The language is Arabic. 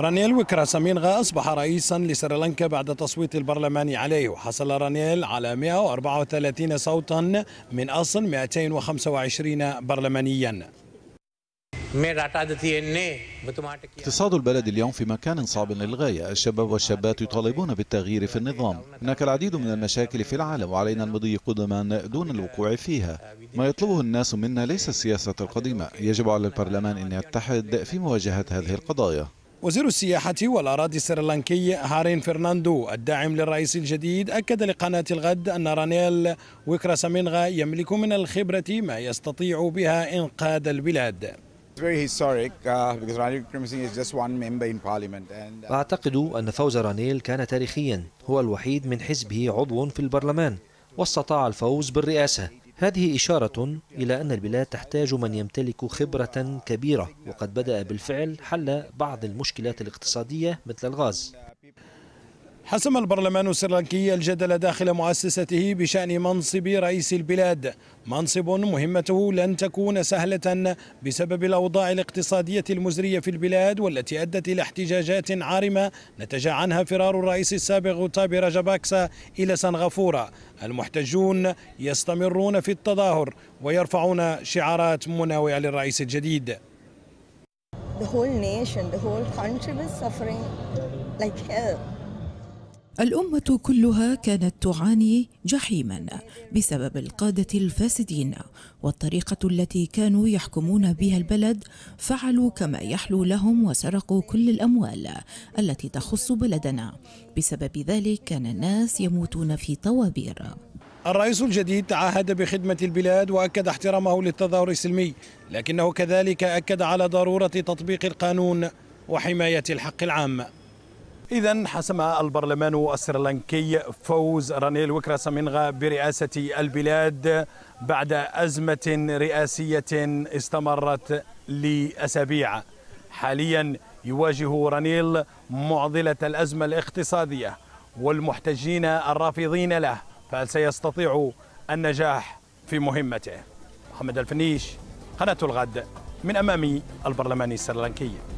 رانيل ويكراسامينغا أصبح رئيسا لسريلانكا بعد تصويت البرلمان عليه وحصل رانيل على 134 صوتا من أصل 225 برلمانيا اقتصاد البلد اليوم في مكان صعب للغاية الشباب والشابات يطالبون بالتغيير في النظام هناك العديد من المشاكل في العالم وعلينا المضي قدما دون الوقوع فيها ما يطلبه الناس منا ليس السياسة القديمة يجب على البرلمان أن يتحد في مواجهة هذه القضايا وزير السياحة والأراضي السريلانكي هارين فرناندو الداعم للرئيس الجديد أكد لقناة الغد أن رانيل ويكراسامينغا يملك من الخبرة ما يستطيع بها إنقاذ البلاد Uh, uh, أعتقد أن فوز رانيل كان تاريخيا هو الوحيد من حزبه عضو في البرلمان واستطاع الفوز بالرئاسة هذه إشارة إلى أن البلاد تحتاج من يمتلك خبرة كبيرة وقد بدأ بالفعل حل بعض المشكلات الاقتصادية مثل الغاز حسم البرلمان السريلانكي الجدل داخل مؤسسته بشأن منصب رئيس البلاد منصب مهمته لن تكون سهلة بسبب الأوضاع الاقتصادية المزرية في البلاد والتي أدت إلى احتجاجات عارمة نتج عنها فرار الرئيس السابق غوتابي راجاباكسا إلى سنغافورة المحتجون يستمرون في التظاهر ويرفعون شعارات مناوئة للرئيس الجديد The whole nation, the whole country was suffering like hell. الأمة كلها كانت تعاني جحيما بسبب القادة الفاسدين والطريقة التي كانوا يحكمون بها البلد فعلوا كما يحلو لهم وسرقوا كل الأموال التي تخص بلدنا بسبب ذلك كان الناس يموتون في طوابير الرئيس الجديد تعهد بخدمة البلاد وأكد احترامه للتظاهر السلمي لكنه كذلك أكد على ضرورة تطبيق القانون وحماية الحق العام إذا حسم البرلمان السريلانكي فوز رانيل ويكراسامينغا برئاسة البلاد بعد أزمة رئاسية استمرت لأسابيع حاليا يواجه رانيل معضلة الأزمة الاقتصادية والمحتجين الرافضين له فهل سيستطيع النجاح في مهمته محمد الفنيش قناة الغد من أمام البرلمان السريلانكي